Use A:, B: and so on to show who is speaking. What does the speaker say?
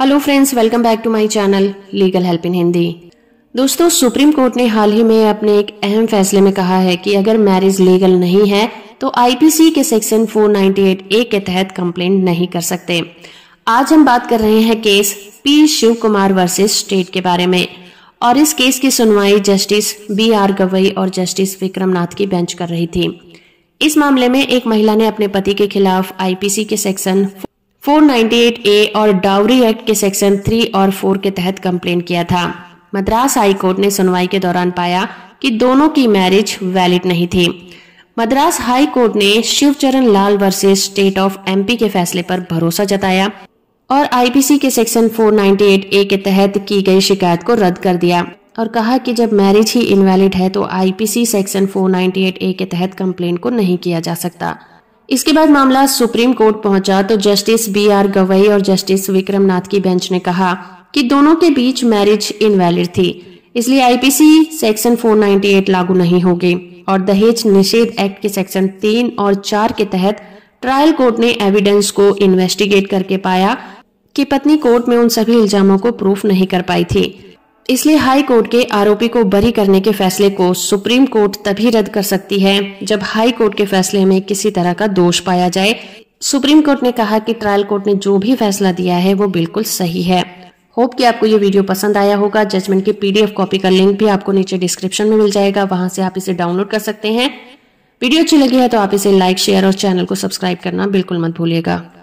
A: hello friends welcome back to my channel legal help in Hindi दोस्तों supreme court ने हाल ही में अपने एक अहम फैसले में कहा है कि अगर मैरिज लीगल नहीं है तो आईपीसी के सेक्शन 498 ए के तहत कंप्लेंट नहीं कर सकते आज हम बात कर रहे हैं case P Shiv Kumar versus state के बारे में और इस केस की सुनवाई जस्टिस बी आर गवई और जस्टिस विक्रमनाथ की बेंच कर रही थी इस मामले में एक महिला ने अपने पति के खिलाफ आईपीसी के सेक्शन 498A और डाउरी एक्ट के सेक्शन 3 और 4 के तहत कंप्लेन किया था मद्रास हाई कोर्ट ने सुनवाई के दौरान पाया कि दोनों की मैरिज वैलिड नहीं थी मद्रास हाई कोर्ट ने Shivcharan Lal versus state of MP के फैसले पर भरोसा जताया और आईपीसी के सेक्शन 498A के तहत की गई शिकायत को रद्द कर दिया और कहा कि जब मैरिज ही इनवैलिड है तो आईपीसी सेक्शन ए के तहत कंप्लेन को नहीं किया जा सकता इसके बाद मामला सुप्रीम कोर्ट पहुंचा तो जस्टिस बी आर गवई और जस्टिस विक्रम नाथ की बेंच ने कहा कि दोनों के बीच मैरिज इनवैलिड थी इसलिए आईपीसी सेक्शन 498 लागू नहीं होगी और दहेज निषेध एक्ट के सेक्शन तीन और चार के तहत ट्रायल कोर्ट ने एविडेंस को इन्वेस्टिगेट करके पाया कि पत्नी कोर्ट में उन सभी इल्जामों को प्रूफ नहीं कर पाई थी इसलिए हाई कोर्ट के आरोपी को बरी करने के फैसले को सुप्रीम कोर्ट तभी रद्द कर सकती है जब हाई कोर्ट के फैसले में किसी तरह का दोष पाया जाए सुप्रीम कोर्ट ने कहा कि ट्रायल कोर्ट ने जो भी फैसला दिया है वो बिल्कुल सही है होप कि आपको ये वीडियो पसंद आया होगा जजमेंट की पीडीएफ कॉपी का लिंक भी आपको नीचे डिस्क्रिप्शन में मिल जाएगा वहां से आप इसे डाउनलोड कर सकते हैं वीडियो अच्छी लगी है तो आप इसे लाइक शेयर और चैनल को सब्सक्राइब करना बिल्कुल मत भूलिएगा